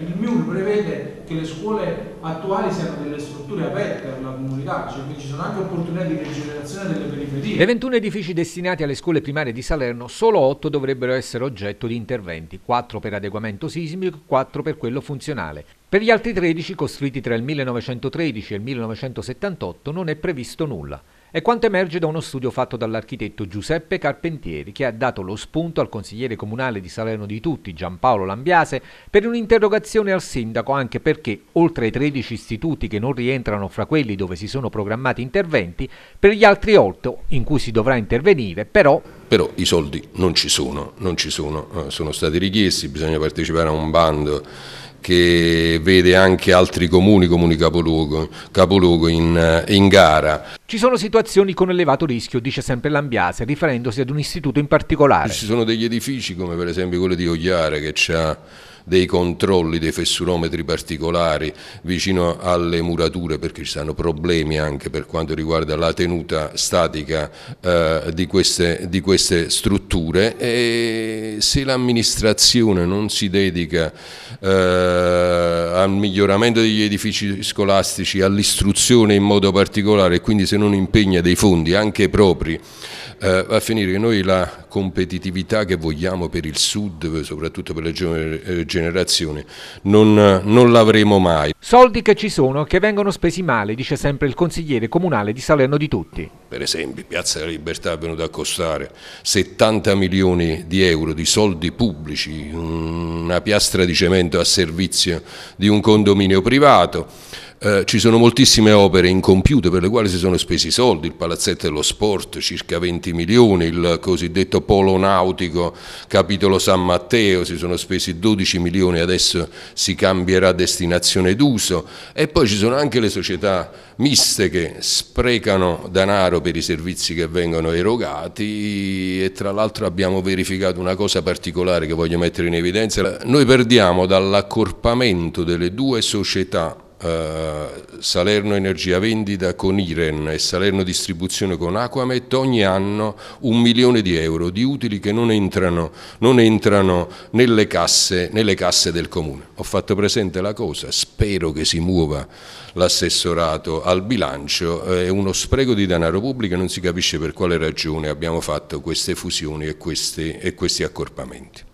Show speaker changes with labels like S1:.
S1: il MIUR prevede che le scuole attuali siano delle strutture aperte alla comunità, cioè che ci sono anche opportunità di rigenerazione delle periferie. Dei 21 edifici destinati alle scuole primarie di Salerno, solo 8 dovrebbero essere oggetto di interventi, 4 per adeguamento sismico e 4 per quello funzionale. Per gli altri 13, costruiti tra il 1913 e il 1978, non è previsto nulla. È quanto emerge da uno studio fatto dall'architetto Giuseppe Carpentieri che ha dato lo spunto al consigliere comunale di Salerno di tutti Giampaolo Lambiase per un'interrogazione al sindaco anche perché oltre ai 13 istituti che non rientrano fra quelli dove si sono programmati interventi, per gli altri 8 in cui si dovrà intervenire però
S2: però i soldi non ci sono, non ci sono, eh, sono stati richiesti, bisogna partecipare a un bando che vede anche altri comuni, comuni capoluogo, capoluogo in, eh, in, gara.
S1: Ci sono situazioni con elevato rischio, dice sempre Lambiase, riferendosi ad un istituto in particolare. Ci
S2: sono degli edifici come per esempio quello di Ogliare che ha dei controlli dei fessurometri particolari vicino alle murature perché ci sono problemi anche per quanto riguarda la tenuta statica eh, di, queste, di, queste, strutture e se l'amministrazione non si dedica eh, al miglioramento degli edifici scolastici, all'istruzione in modo particolare e quindi se non impegna dei fondi anche propri eh, va a finire che noi la competitività che vogliamo per il sud, soprattutto per le regioni generazioni eh, generazione non, non l'avremo mai.
S1: Soldi che ci sono che vengono spesi male, dice sempre il consigliere comunale di Salerno di Tutti. Per esempio
S2: Piazza della Libertà è venuta a costare 70 milioni di euro di soldi pubblici, una piastra di cemento a servizio di un condominio privato. Eh, ci sono moltissime opere incompiute per le quali si sono spesi i soldi, il palazzetto dello sport circa 20 milioni, il cosiddetto polo nautico, capitolo San Matteo, si sono spesi 12 milioni, adesso si cambierà destinazione d'uso e poi ci sono anche le società miste che sprecano denaro per i servizi che vengono erogati e tra l'altro abbiamo verificato una cosa particolare che voglio mettere in evidenza, noi perdiamo dall'accorpamento delle due società eh, Salerno Energia Vendita con Iren e Salerno Distribuzione con Aquamet ogni anno un milione di euro di utili che non entrano, non entrano nelle, casse, nelle, casse, del comune. Ho fatto presente la cosa, spero che si muova l'assessorato al bilancio, eh, è uno spreco di denaro pubblico e non si capisce per quale ragione abbiamo fatto queste fusioni e questi, e questi accorpamenti.